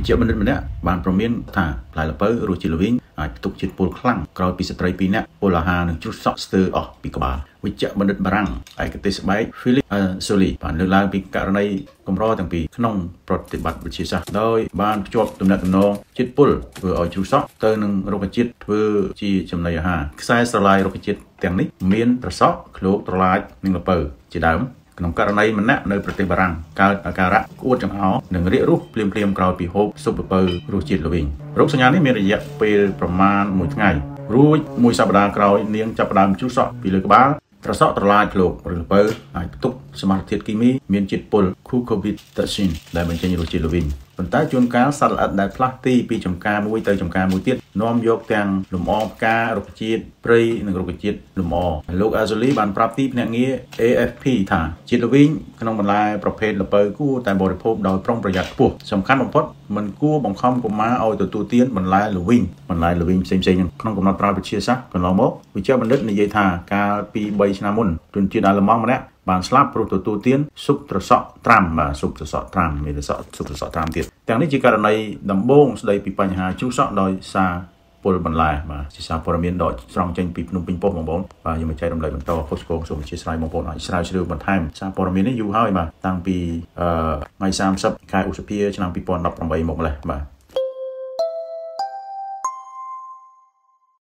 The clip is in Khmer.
វិជ្ជបណ្ឌិតម្នាក់បានប្រមានថាផ្លែល្ពៅរសជាតិល្វីងអាចផ្ទុកជាតិពុលខ្លាំងក្រោយពីស្ត្រីពីរនាក់ពលអាហារនឹងជ្រុះសក់ស្ទើរអស់ពីក្បាលវិជ្ជបណ្ឌិតបារាំងឯកទេសស្បែក Philip Soli បានលើកឡើងពីករណីកម្រទាំងពីរក្នុងប្រតិបត្តិវិទ្យាសាស្ត្រដោយបានភ្ជាប់ទំនាក់ទំនងជាតិពុលធ្វើឲ្យជ្រុះសក់ទៅនឹងរុក្ខជាតិធ្វើជាចំណីអាហារខ្សែស្រឡាយរុក្ខជាតិទាំងនេះមានប្រសក់ឃ្លោកត្រឡាចនិងល្ពៅជាដើមក្នុងករណីម្នាក់នៅប្រទេសបារាំងកើតអាការៈក្អួតចង្អោរនិងរាករូសភ្លាមៗក្រោយពីហូបស៊ុបពៅរសជាតិល្វីងរោគសញ្ញានេះមានរយៈពេលប្រមាណ1ថ្ងៃរួចមួយសប្តាហ៍ក្រោយនាងចាប់ផ្ដើមជូសសក់ពីលើក្បាលត្រសក់ត្រឡាចឃ្លោកឬពៅអាចផ្ទុកសមាសធាតុគីមីមានជាតិពុល Cucurbitacin ដែលបញ្ចេញរសជាតិល្វីងប៉ុន្តែជួនកាលសត្វល្អិតដែលផ្លាស់ទីពីចំការមួយទៅចំការមួយទៀតនាំយកទាំងលំអងផ្ការុក្ខជាតិព្រៃនិងរុក្ខជាតិលំអលោក Azuli បានប្រាប់ទីភ្នាក់ងារ AFP ថាជាតិល្វីងក្នុងបន្លែប្រភេទល្ពៅគួរតែបរិភោគដោយប្រុងប្រយ័ត្នខ្ពស់សំខាន់បំផុតមិនគួរបង្ខំកុមារឲ្យទទួលទានបន្លែល្វីងបន្លែល្វីងផ្សេងៗក្នុងកំណត់ប្រើវិទ្យាសាស្ត្រកន្លងមកវិជ្ជាបណ្ឌិតនិយាយថាកាលពី3ឆ្នាំមុនជនជាតិអាល្លឺម៉ង់ម្នាក់បានស្លាប់ព្រោះទទួលទានស៊ុបត្រសក់ត្រាំបាទស៊ុបត្រសក់ត្រាំមានត្រសក់ស៊ុបត្រសក់ត្រាំទៀតទាំងនេះជាករណីដំបូងស្ដីពីបញ្ហាជូរសក់ដោយសារពលបន្លែបាទជាសារព័ត៌មានដកស្រង់ចេញពីភ្នំពេញប៉ុស្តិ៍បងប្អូនបាទខ្ញុំមកចែករំលែកបន្តពុស្កងសូមអធិស្ឋានបងប្អូនឲ្យស្រាវជ្រាវបន្ថែមសារព័ត៌មាននេះយូរហើយបាទតាំងពីថ្ងៃ30ខែឧសភាឆ្នាំ2018មកម្លេះ បាទ